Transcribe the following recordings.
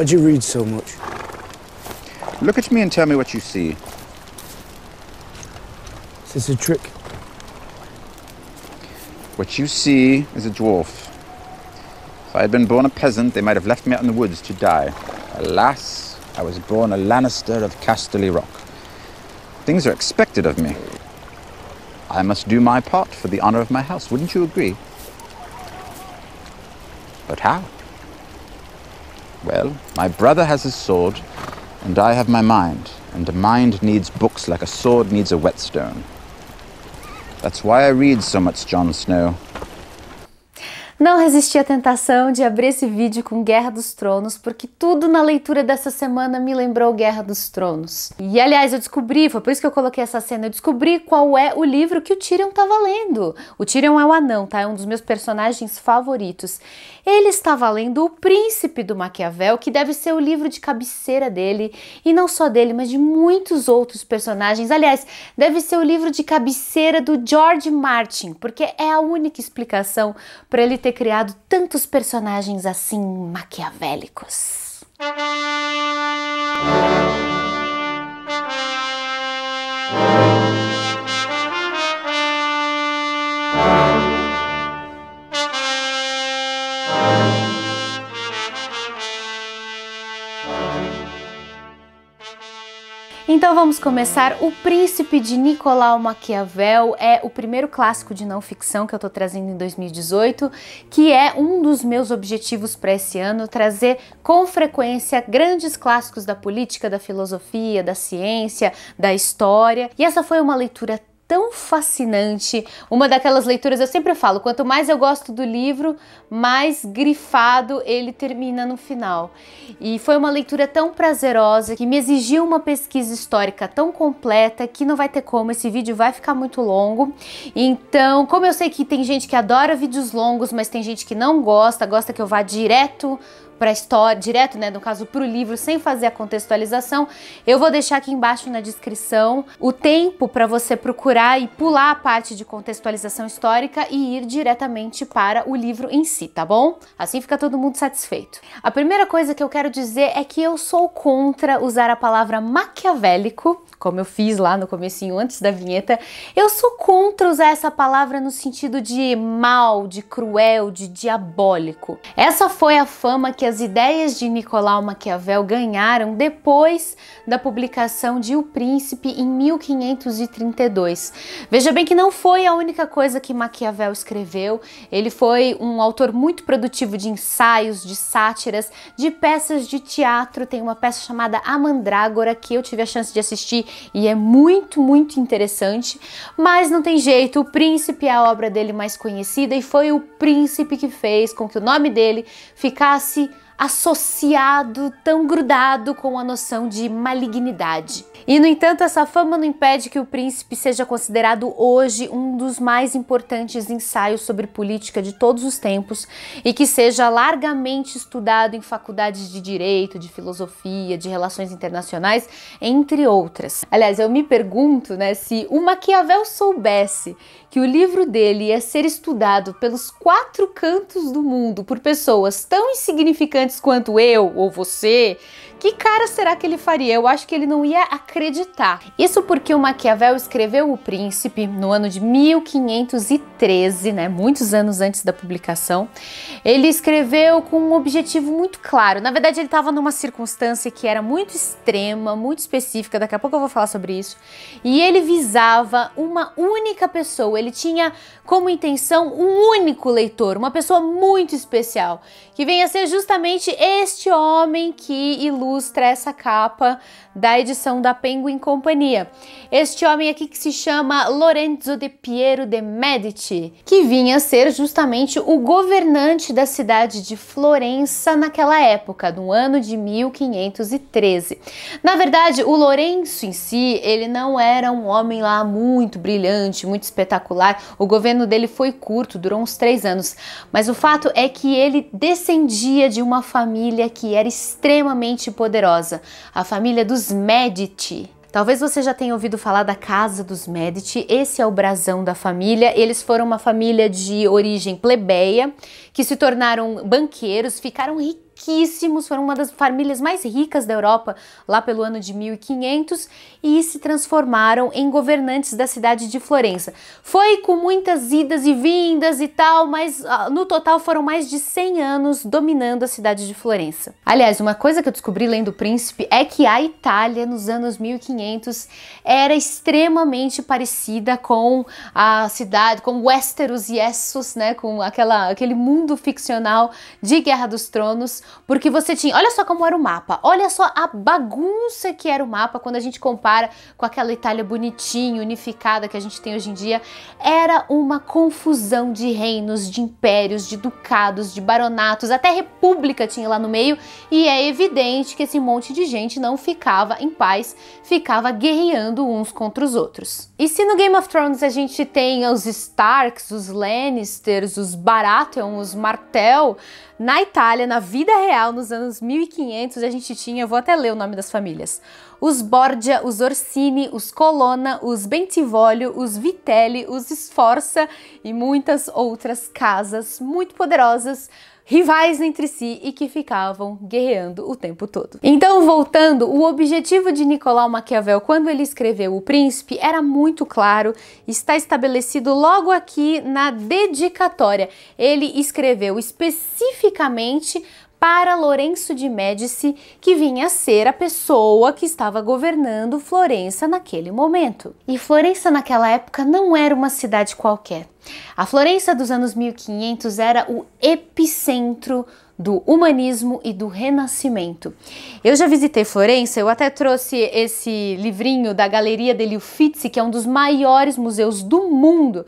why do you read so much? Look at me and tell me what you see. Is this a trick? What you see is a dwarf. If I had been born a peasant, they might have left me out in the woods to die. Alas, I was born a Lannister of Casterly Rock. Things are expected of me. I must do my part for the honor of my house, wouldn't you agree? But how? Well, my brother has his sword, and I have my mind, and a mind needs books like a sword needs a whetstone. That's why I read so much Jon Snow. Não resisti à tentação de abrir esse vídeo com Guerra dos Tronos, porque tudo na leitura dessa semana me lembrou Guerra dos Tronos. E aliás, eu descobri, foi por isso que eu coloquei essa cena, eu descobri qual é o livro que o Tyrion estava lendo. O Tyrion é o anão, tá? É um dos meus personagens favoritos. Ele estava lendo O Príncipe do Maquiavel, que deve ser o livro de cabeceira dele, e não só dele, mas de muitos outros personagens. Aliás, deve ser o livro de cabeceira do George Martin, porque é a única explicação para ele ter ter criado tantos personagens assim maquiavélicos. vamos começar. O Príncipe de Nicolau Maquiavel é o primeiro clássico de não ficção que eu tô trazendo em 2018, que é um dos meus objetivos para esse ano trazer com frequência grandes clássicos da política, da filosofia, da ciência, da história. E essa foi uma leitura tão fascinante. Uma daquelas leituras, eu sempre falo, quanto mais eu gosto do livro, mais grifado ele termina no final. E foi uma leitura tão prazerosa que me exigiu uma pesquisa histórica tão completa que não vai ter como, esse vídeo vai ficar muito longo. Então, como eu sei que tem gente que adora vídeos longos, mas tem gente que não gosta, gosta que eu vá direto para a história, direto, né, no caso, para o livro, sem fazer a contextualização, eu vou deixar aqui embaixo na descrição o tempo para você procurar e pular a parte de contextualização histórica e ir diretamente para o livro em si, tá bom? Assim fica todo mundo satisfeito. A primeira coisa que eu quero dizer é que eu sou contra usar a palavra maquiavélico como eu fiz lá no comecinho antes da vinheta, eu sou contra usar essa palavra no sentido de mal, de cruel, de diabólico. Essa foi a fama que as ideias de Nicolau Maquiavel ganharam depois da publicação de O Príncipe em 1532. Veja bem que não foi a única coisa que Maquiavel escreveu, ele foi um autor muito produtivo de ensaios, de sátiras, de peças de teatro. Tem uma peça chamada A Mandrágora que eu tive a chance de assistir e é muito, muito interessante, mas não tem jeito, o príncipe é a obra dele mais conhecida e foi o príncipe que fez com que o nome dele ficasse associado, tão grudado com a noção de malignidade. E no entanto, essa fama não impede que o príncipe seja considerado hoje um dos mais importantes ensaios sobre política de todos os tempos e que seja largamente estudado em faculdades de direito, de filosofia, de relações internacionais, entre outras. Aliás, eu me pergunto, né, se o Maquiavel soubesse que o livro dele ia ser estudado pelos quatro cantos do mundo por pessoas tão insignificantes importantes quanto eu ou você que cara será que ele faria? Eu acho que ele não ia acreditar. Isso porque o Maquiavel escreveu O Príncipe no ano de 1513, né? Muitos anos antes da publicação. Ele escreveu com um objetivo muito claro. Na verdade, ele estava numa circunstância que era muito extrema, muito específica. Daqui a pouco eu vou falar sobre isso. E ele visava uma única pessoa. Ele tinha como intenção um único leitor, uma pessoa muito especial, que venha a ser justamente este homem que ilustra ilustra essa Capa, da edição da Penguin Companhia. Este homem aqui que se chama Lorenzo de Piero de Medici, que vinha a ser justamente o governante da cidade de Florença naquela época, no ano de 1513. Na verdade, o Lourenço em si, ele não era um homem lá muito brilhante, muito espetacular. O governo dele foi curto, durou uns três anos. Mas o fato é que ele descendia de uma família que era extremamente poderosa, a família dos Medici. Talvez você já tenha ouvido falar da casa dos Medici. Esse é o brasão da família. Eles foram uma família de origem plebeia que se tornaram banqueiros, ficaram riquíssimos riquíssimos, foram uma das famílias mais ricas da Europa lá pelo ano de 1500 e se transformaram em governantes da cidade de Florença. Foi com muitas idas e vindas e tal, mas ah, no total foram mais de 100 anos dominando a cidade de Florença. Aliás, uma coisa que eu descobri lendo O Príncipe é que a Itália nos anos 1500 era extremamente parecida com a cidade, com Westeros e Essos, né, com aquela, aquele mundo ficcional de Guerra dos Tronos, porque você tinha, olha só como era o mapa, olha só a bagunça que era o mapa quando a gente compara com aquela Itália bonitinha, unificada que a gente tem hoje em dia. Era uma confusão de reinos, de impérios, de ducados, de baronatos, até república tinha lá no meio, e é evidente que esse monte de gente não ficava em paz, ficava guerreando uns contra os outros. E se no Game of Thrones a gente tem os Starks, os Lannisters, os Baratheon, os Martel, na Itália, na vida real, nos anos 1500, a gente tinha, vou até ler o nome das famílias, os Borgia, os Orsini, os Colonna, os Bentivoglio, os Vitelli, os Sforza e muitas outras casas muito poderosas rivais entre si e que ficavam guerreando o tempo todo. Então, voltando, o objetivo de Nicolau Maquiavel quando ele escreveu O Príncipe era muito claro, está estabelecido logo aqui na dedicatória. Ele escreveu especificamente para Lourenço de Médici, que vinha a ser a pessoa que estava governando Florença naquele momento. E Florença naquela época não era uma cidade qualquer. A Florença dos anos 1500 era o epicentro do humanismo e do renascimento. Eu já visitei Florença, eu até trouxe esse livrinho da Galeria degli Uffizi, que é um dos maiores museus do mundo.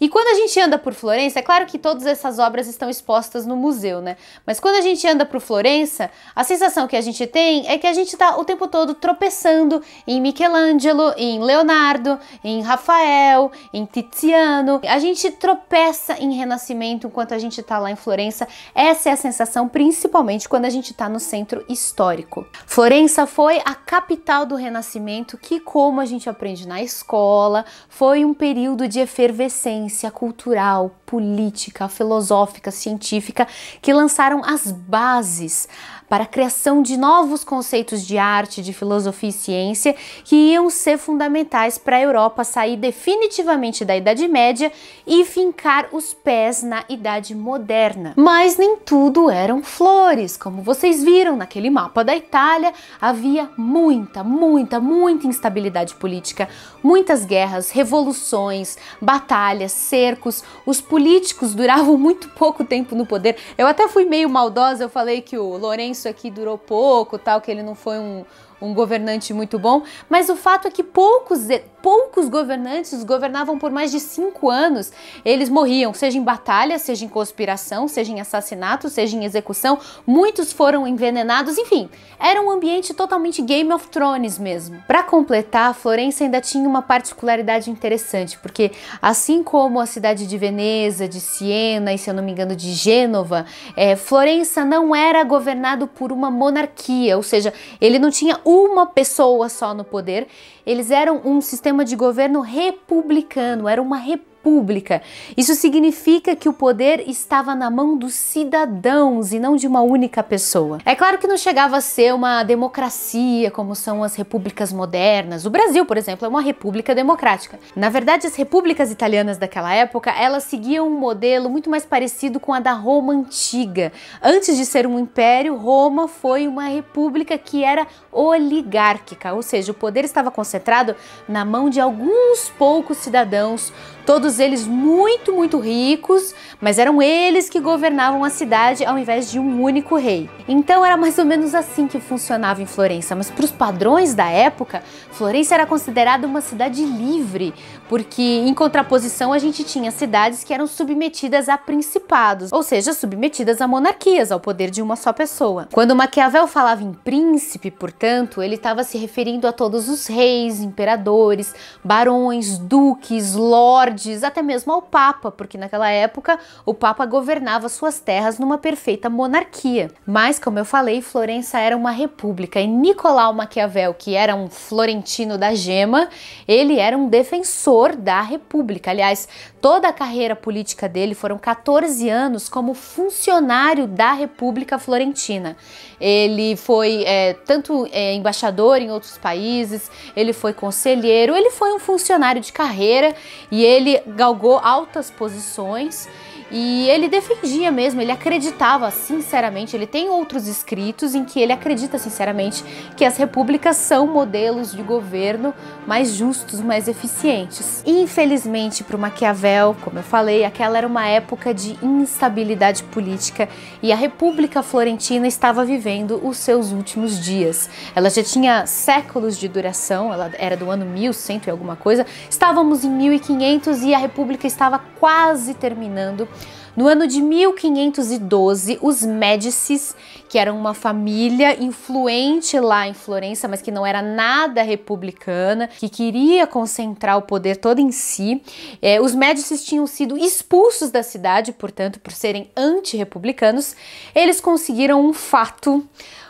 E quando a gente anda por Florença, é claro que todas essas obras estão expostas no museu, né? Mas quando a gente anda por Florença, a sensação que a gente tem é que a gente está o tempo todo tropeçando em Michelangelo, em Leonardo, em Rafael, em Tiziano. A gente tropeça em Renascimento enquanto a gente está lá em Florença. Essa é a sensação principalmente quando a gente está no centro histórico. Florença foi a capital do Renascimento, que, como a gente aprende na escola, foi um período de efervescência cultural, política, filosófica, científica, que lançaram as bases para a criação de novos conceitos de arte, de filosofia e ciência que iam ser fundamentais para a Europa sair definitivamente da Idade Média e fincar os pés na Idade Moderna. Mas nem tudo eram flores. Como vocês viram naquele mapa da Itália, havia muita, muita, muita instabilidade política, muitas guerras, revoluções, batalhas, cercos. Os políticos duravam muito pouco tempo no poder. Eu até fui meio maldosa, eu falei que o Lourenço isso aqui durou pouco, tal, que ele não foi um, um governante muito bom, mas o fato é que poucos poucos governantes governavam por mais de cinco anos. Eles morriam, seja em batalha, seja em conspiração, seja em assassinato, seja em execução. Muitos foram envenenados, enfim, era um ambiente totalmente Game of Thrones mesmo. Para completar, Florença ainda tinha uma particularidade interessante, porque assim como a cidade de Veneza, de Siena e, se eu não me engano, de Gênova, é, Florença não era governado por uma monarquia, ou seja, ele não tinha uma pessoa só no poder, eles eram um sistema sistema de governo republicano, era uma república pública. Isso significa que o poder estava na mão dos cidadãos e não de uma única pessoa. É claro que não chegava a ser uma democracia como são as repúblicas modernas. O Brasil, por exemplo, é uma república democrática. Na verdade, as repúblicas italianas daquela época, elas seguiam um modelo muito mais parecido com a da Roma antiga. Antes de ser um império, Roma foi uma república que era oligárquica, ou seja, o poder estava concentrado na mão de alguns poucos cidadãos Todos eles muito, muito ricos, mas eram eles que governavam a cidade ao invés de um único rei. Então era mais ou menos assim que funcionava em Florença, mas para os padrões da época, Florença era considerada uma cidade livre, porque em contraposição a gente tinha cidades que eram submetidas a principados, ou seja, submetidas a monarquias, ao poder de uma só pessoa. Quando Maquiavel falava em príncipe, portanto, ele estava se referindo a todos os reis, imperadores, barões, duques, lordes, autoridades, até mesmo ao Papa, porque naquela época o Papa governava suas terras numa perfeita monarquia. Mas, como eu falei, Florença era uma república e Nicolau Maquiavel, que era um florentino da gema, ele era um defensor da república. Aliás, toda a carreira política dele foram 14 anos como funcionário da República Florentina ele foi é, tanto é, embaixador em outros países, ele foi conselheiro, ele foi um funcionário de carreira e ele galgou altas posições. E ele defendia mesmo, ele acreditava sinceramente, ele tem outros escritos em que ele acredita sinceramente que as repúblicas são modelos de governo mais justos, mais eficientes. Infelizmente, para o Maquiavel, como eu falei, aquela era uma época de instabilidade política e a República Florentina estava vivendo os seus últimos dias. Ela já tinha séculos de duração, ela era do ano 1100 e alguma coisa, estávamos em 1500 e a República estava quase terminando no ano de 1512, os Médicis, que eram uma família influente lá em Florença, mas que não era nada republicana, que queria concentrar o poder todo em si, é, os Médicis tinham sido expulsos da cidade, portanto, por serem anti-republicanos. eles conseguiram um fato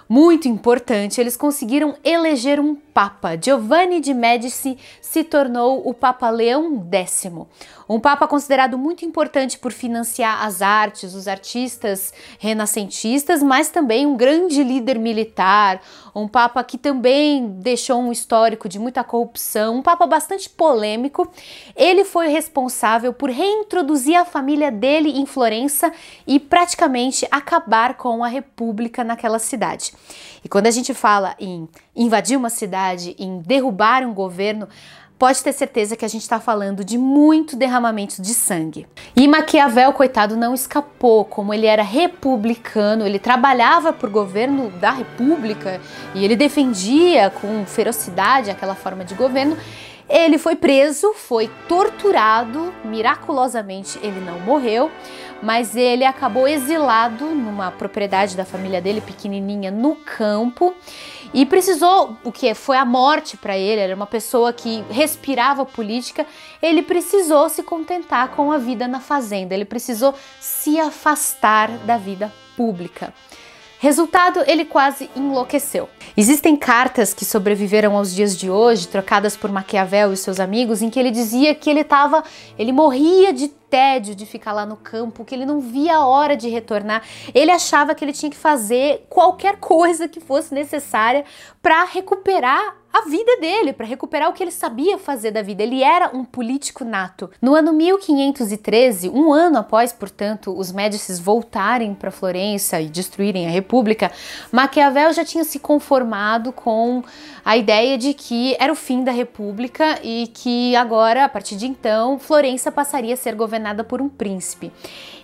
muito importante, eles conseguiram eleger um papa. Giovanni de Médici se tornou o Papa Leão X, um papa considerado muito importante por financiar as artes, os artistas renascentistas, mas também um grande líder militar, um papa que também deixou um histórico de muita corrupção, um papa bastante polêmico. Ele foi responsável por reintroduzir a família dele em Florença e praticamente acabar com a república naquela cidade. E quando a gente fala em invadir uma cidade, em derrubar um governo, pode ter certeza que a gente está falando de muito derramamento de sangue. E Maquiavel, coitado, não escapou. Como ele era republicano, ele trabalhava por governo da república e ele defendia com ferocidade aquela forma de governo. Ele foi preso, foi torturado, miraculosamente ele não morreu, mas ele acabou exilado numa propriedade da família dele, pequenininha, no campo, e precisou, o que foi a morte para ele, era uma pessoa que respirava política, ele precisou se contentar com a vida na fazenda, ele precisou se afastar da vida pública. Resultado, ele quase enlouqueceu. Existem cartas que sobreviveram aos dias de hoje, trocadas por Maquiavel e seus amigos, em que ele dizia que ele estava, ele morria de tédio de ficar lá no campo, que ele não via a hora de retornar. Ele achava que ele tinha que fazer qualquer coisa que fosse necessária para recuperar a vida dele, para recuperar o que ele sabia fazer da vida. Ele era um político nato. No ano 1513, um ano após, portanto, os Médicis voltarem para Florença e destruírem a República, Maquiavel já tinha se conformado com a ideia de que era o fim da República e que agora, a partir de então, Florença passaria a ser governada governada por um príncipe.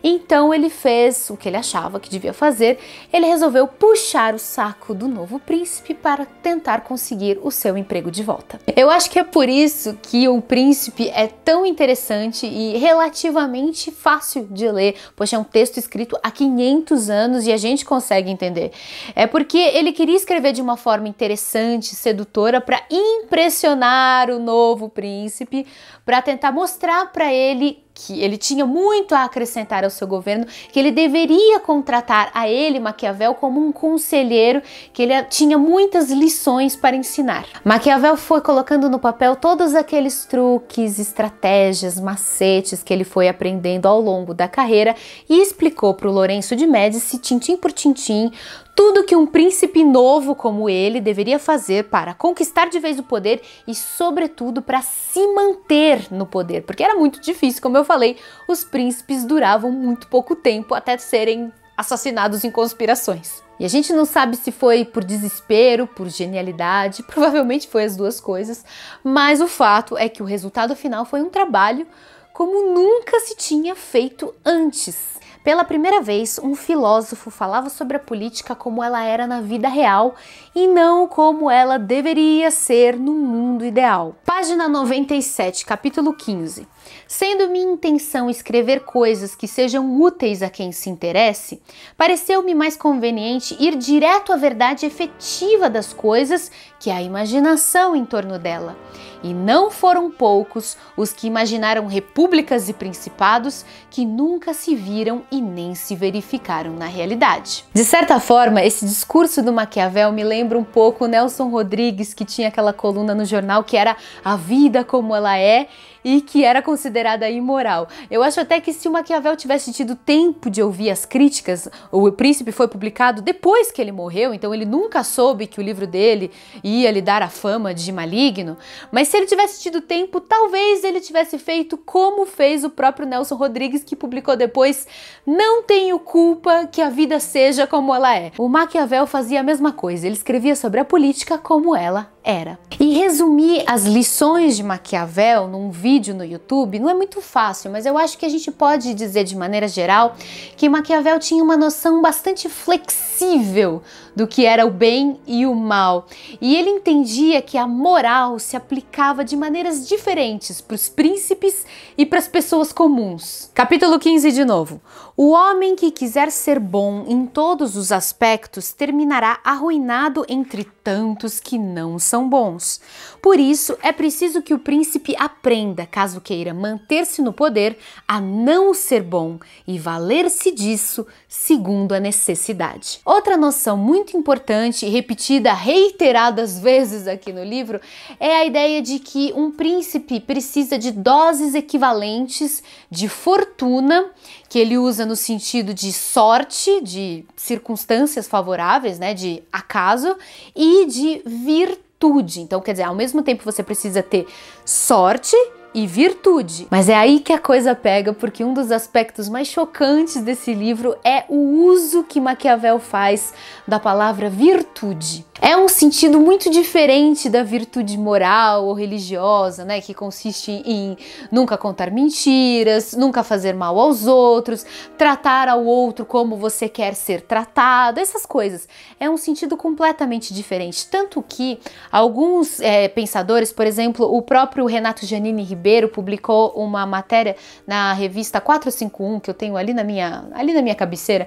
Então ele fez o que ele achava que devia fazer, ele resolveu puxar o saco do novo príncipe para tentar conseguir o seu emprego de volta. Eu acho que é por isso que o príncipe é tão interessante e relativamente fácil de ler, pois é um texto escrito há 500 anos e a gente consegue entender. É porque ele queria escrever de uma forma interessante, sedutora, para impressionar o novo príncipe, para tentar mostrar para ele que ele tinha muito a acrescentar ao seu governo, que ele deveria contratar a ele, Maquiavel, como um conselheiro, que ele tinha muitas lições para ensinar. Maquiavel foi colocando no papel todos aqueles truques, estratégias, macetes que ele foi aprendendo ao longo da carreira e explicou para o Lourenço de Médici, tintim por tintim, tudo que um príncipe novo como ele deveria fazer para conquistar de vez o poder e, sobretudo, para se manter no poder, porque era muito difícil, como eu falei, os príncipes duravam muito pouco tempo até serem assassinados em conspirações. E a gente não sabe se foi por desespero, por genialidade, provavelmente foi as duas coisas, mas o fato é que o resultado final foi um trabalho como nunca se tinha feito antes. Pela primeira vez, um filósofo falava sobre a política como ela era na vida real e não como ela deveria ser no mundo ideal. Página 97, capítulo 15. Sendo minha intenção escrever coisas que sejam úteis a quem se interesse, pareceu-me mais conveniente ir direto à verdade efetiva das coisas que à imaginação em torno dela. E não foram poucos os que imaginaram repúblicas e principados que nunca se viram e nem se verificaram na realidade. De certa forma, esse discurso do Maquiavel me lembra um pouco Nelson Rodrigues, que tinha aquela coluna no jornal que era A Vida Como Ela É e que era considerada imoral. Eu acho até que se o Maquiavel tivesse tido tempo de ouvir as críticas, O Príncipe foi publicado depois que ele morreu, então ele nunca soube que o livro dele ia lhe dar a fama de maligno, mas se ele tivesse tido tempo, talvez ele tivesse feito como fez o próprio Nelson Rodrigues, que publicou depois Não tenho culpa que a vida seja como ela é. O Maquiavel fazia a mesma coisa, ele escrevia sobre a política como ela era. E resumir as lições de Maquiavel num vídeo no YouTube não é muito fácil, mas eu acho que a gente pode dizer de maneira geral que Maquiavel tinha uma noção bastante flexível do que era o bem e o mal. E ele entendia que a moral se aplicava de maneiras diferentes para os príncipes e para as pessoas comuns. Capítulo 15 de novo. O homem que quiser ser bom em todos os aspectos terminará arruinado entre tantos que não são bons. Por isso, é preciso que o príncipe aprenda, caso queira manter-se no poder, a não ser bom e valer-se disso segundo a necessidade. Outra noção muito muito importante, repetida reiteradas vezes aqui no livro, é a ideia de que um príncipe precisa de doses equivalentes de fortuna, que ele usa no sentido de sorte, de circunstâncias favoráveis, né, de acaso, e de virtude. Então, quer dizer, ao mesmo tempo você precisa ter sorte e virtude. Mas é aí que a coisa pega, porque um dos aspectos mais chocantes desse livro é o uso que Maquiavel faz da palavra virtude é um sentido muito diferente da virtude moral ou religiosa, né? Que consiste em nunca contar mentiras, nunca fazer mal aos outros, tratar ao outro como você quer ser tratado, essas coisas. É um sentido completamente diferente. Tanto que alguns é, pensadores, por exemplo, o próprio Renato Janine Ribeiro publicou uma matéria na revista 451, que eu tenho ali na minha, ali na minha cabeceira.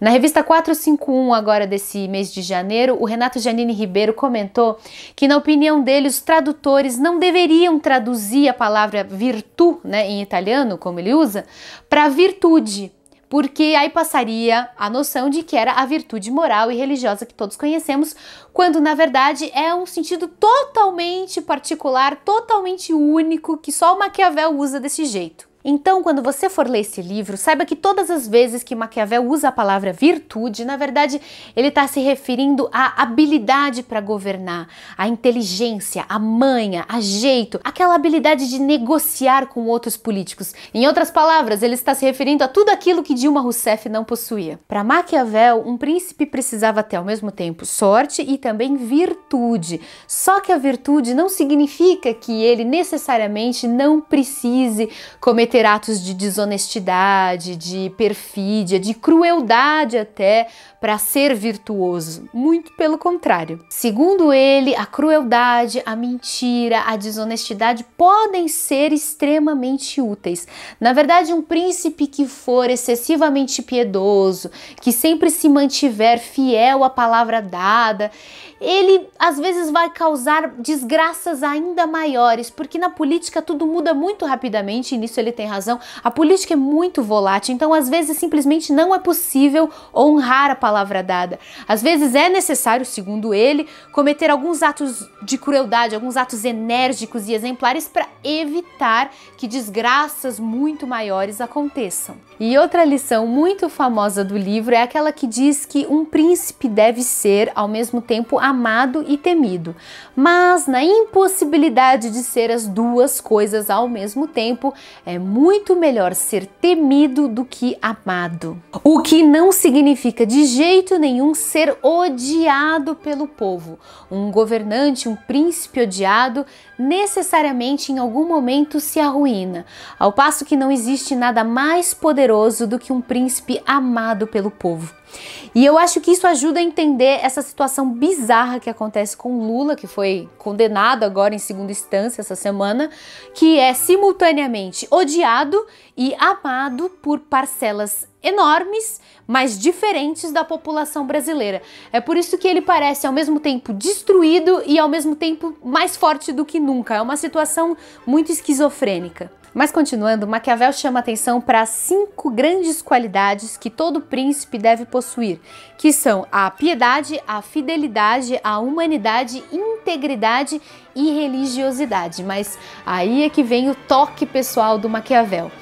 Na revista 451, agora desse mês de janeiro, o Renato Janine Janine Ribeiro comentou que, na opinião dele, os tradutores não deveriam traduzir a palavra virtu, né, em italiano, como ele usa, para virtude, porque aí passaria a noção de que era a virtude moral e religiosa que todos conhecemos, quando na verdade é um sentido totalmente particular, totalmente único, que só o Maquiavel usa desse jeito. Então, quando você for ler esse livro, saiba que todas as vezes que Maquiavel usa a palavra virtude, na verdade, ele está se referindo à habilidade para governar, à inteligência, à manha, a jeito, aquela habilidade de negociar com outros políticos. Em outras palavras, ele está se referindo a tudo aquilo que Dilma Rousseff não possuía. Para Maquiavel, um príncipe precisava ter ao mesmo tempo sorte e também virtude. Só que a virtude não significa que ele necessariamente não precise cometer cometer atos de desonestidade, de perfídia, de crueldade até para ser virtuoso. Muito pelo contrário. Segundo ele, a crueldade, a mentira, a desonestidade podem ser extremamente úteis. Na verdade, um príncipe que for excessivamente piedoso, que sempre se mantiver fiel à palavra dada, ele às vezes vai causar desgraças ainda maiores, porque na política tudo muda muito rapidamente, e nisso ele tem razão. A política é muito volátil, então às vezes simplesmente não é possível honrar a palavra dada. Às vezes é necessário, segundo ele, cometer alguns atos de crueldade, alguns atos enérgicos e exemplares para evitar que desgraças muito maiores aconteçam. E outra lição muito famosa do livro é aquela que diz que um príncipe deve ser, ao mesmo tempo, a amado e temido, mas na impossibilidade de ser as duas coisas ao mesmo tempo, é muito melhor ser temido do que amado. O que não significa de jeito nenhum ser odiado pelo povo. Um governante, um príncipe odiado necessariamente em algum momento se arruína, ao passo que não existe nada mais poderoso do que um príncipe amado pelo povo. E eu acho que isso ajuda a entender essa situação bizarra que acontece com Lula, que foi condenado agora em segunda instância essa semana, que é simultaneamente odiado e amado por parcelas enormes, mas diferentes da população brasileira. É por isso que ele parece ao mesmo tempo destruído e ao mesmo tempo mais forte do que nunca. É uma situação muito esquizofrênica. Mas continuando, Maquiavel chama atenção para cinco grandes qualidades que todo príncipe deve possuir, que são a piedade, a fidelidade, a humanidade, integridade e religiosidade. Mas aí é que vem o toque pessoal do Maquiavel.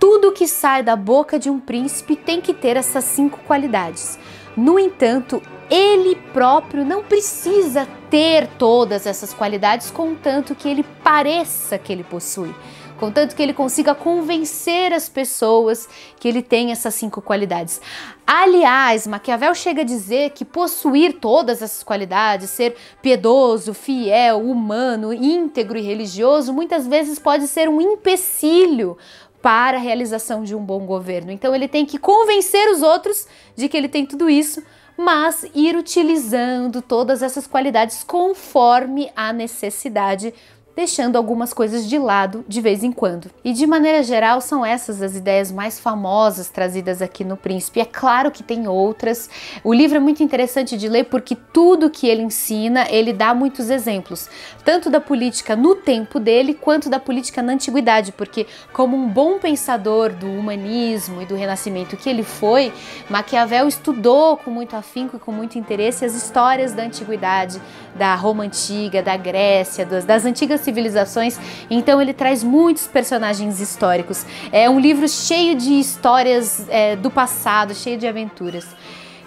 Tudo que sai da boca de um príncipe tem que ter essas cinco qualidades. No entanto, ele próprio não precisa ter todas essas qualidades, contanto que ele pareça que ele possui, contanto que ele consiga convencer as pessoas que ele tem essas cinco qualidades. Aliás, Maquiavel chega a dizer que possuir todas essas qualidades, ser piedoso, fiel, humano, íntegro e religioso, muitas vezes pode ser um empecilho para a realização de um bom governo. Então ele tem que convencer os outros de que ele tem tudo isso, mas ir utilizando todas essas qualidades conforme a necessidade deixando algumas coisas de lado de vez em quando. E de maneira geral, são essas as ideias mais famosas trazidas aqui no Príncipe. É claro que tem outras. O livro é muito interessante de ler porque tudo que ele ensina, ele dá muitos exemplos, tanto da política no tempo dele quanto da política na antiguidade, porque como um bom pensador do humanismo e do renascimento que ele foi, Maquiavel estudou com muito afinco e com muito interesse as histórias da antiguidade, da Roma antiga, da Grécia, das, das antigas civilizações, então ele traz muitos personagens históricos. É um livro cheio de histórias é, do passado, cheio de aventuras.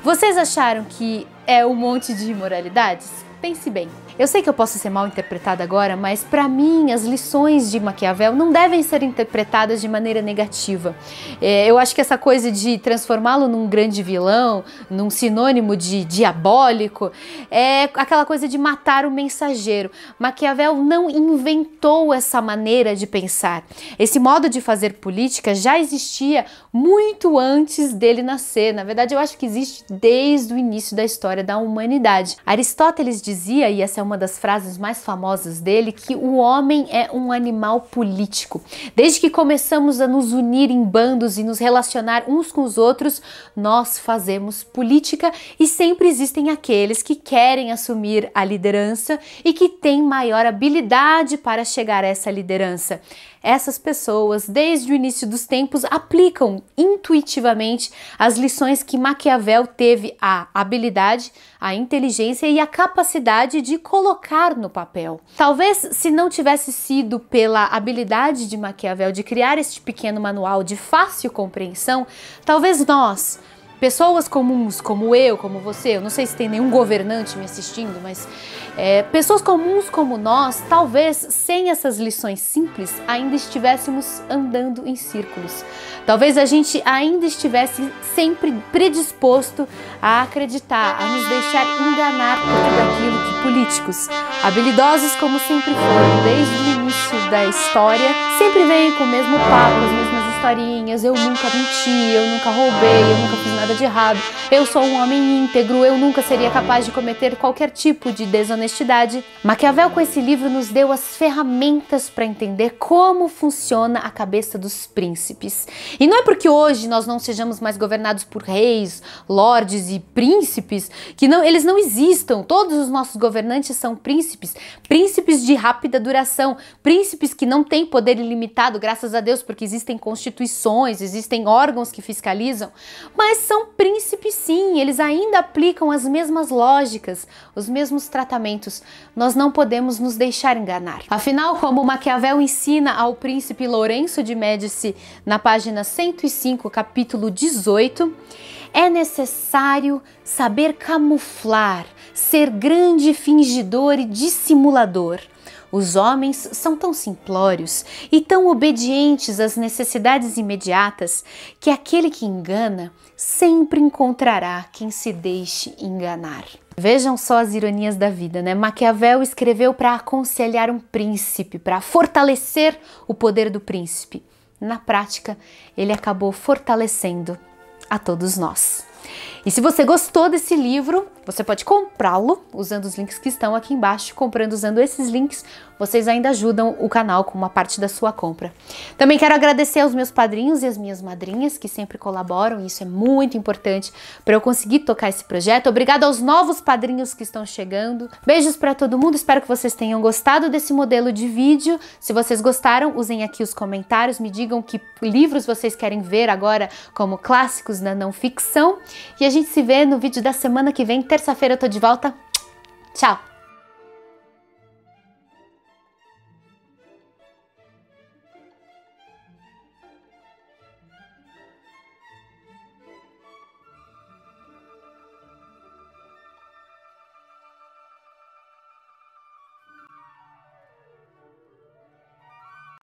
Vocês acharam que é um monte de imoralidades? Pense bem. Eu sei que eu posso ser mal interpretada agora, mas para mim as lições de Maquiavel não devem ser interpretadas de maneira negativa. É, eu acho que essa coisa de transformá-lo num grande vilão, num sinônimo de diabólico, é aquela coisa de matar o mensageiro. Maquiavel não inventou essa maneira de pensar. Esse modo de fazer política já existia muito antes dele nascer. Na verdade, eu acho que existe desde o início da história da humanidade. Aristóteles dizia, e essa é é uma das frases mais famosas dele, que o homem é um animal político. Desde que começamos a nos unir em bandos e nos relacionar uns com os outros, nós fazemos política e sempre existem aqueles que querem assumir a liderança e que têm maior habilidade para chegar a essa liderança. Essas pessoas, desde o início dos tempos, aplicam intuitivamente as lições que Maquiavel teve a habilidade, a inteligência e a capacidade de colocar no papel. Talvez se não tivesse sido pela habilidade de Maquiavel de criar este pequeno manual de fácil compreensão, talvez nós, pessoas comuns como eu, como você, eu não sei se tem nenhum governante me assistindo, mas é, pessoas comuns como nós, talvez sem essas lições simples, ainda estivéssemos andando em círculos. Talvez a gente ainda estivesse sempre predisposto a acreditar, a nos deixar enganar por tudo aquilo que políticos, habilidosos como sempre foram, desde o início da história, sempre vêm com o mesmo papo, as mesmas historinhas, eu nunca menti, eu nunca roubei, eu nunca fiz nada de errado. Eu sou um homem íntegro, eu nunca seria capaz de cometer qualquer tipo de desonestidade. Maquiavel, com esse livro, nos deu as ferramentas para entender como funciona a cabeça dos príncipes. E não é porque hoje nós não sejamos mais governados por reis, lordes e príncipes que não, eles não existam. Todos os nossos governantes são príncipes, príncipes de rápida duração, príncipes que não têm poder ilimitado, graças a Deus, porque existem constituições, existem órgãos que fiscalizam, mas são são príncipes, sim, eles ainda aplicam as mesmas lógicas, os mesmos tratamentos. Nós não podemos nos deixar enganar. Afinal, como Maquiavel ensina ao príncipe Lourenço de Médici na página 105, capítulo 18, é necessário saber camuflar, ser grande fingidor e dissimulador. Os homens são tão simplórios e tão obedientes às necessidades imediatas que aquele que engana sempre encontrará quem se deixe enganar. Vejam só as ironias da vida, né? Maquiavel escreveu para aconselhar um príncipe, para fortalecer o poder do príncipe. Na prática, ele acabou fortalecendo a todos nós. E se você gostou desse livro, você pode comprá-lo usando os links que estão aqui embaixo. Comprando usando esses links, vocês ainda ajudam o canal com uma parte da sua compra. Também quero agradecer aos meus padrinhos e às minhas madrinhas que sempre colaboram, isso é muito importante para eu conseguir tocar esse projeto. Obrigado aos novos padrinhos que estão chegando. Beijos para todo mundo, espero que vocês tenham gostado desse modelo de vídeo. Se vocês gostaram, usem aqui os comentários, me digam que livros vocês querem ver agora como clássicos na não ficção. E a gente se vê no vídeo da semana que vem. Terça-feira eu tô de volta. Tchau!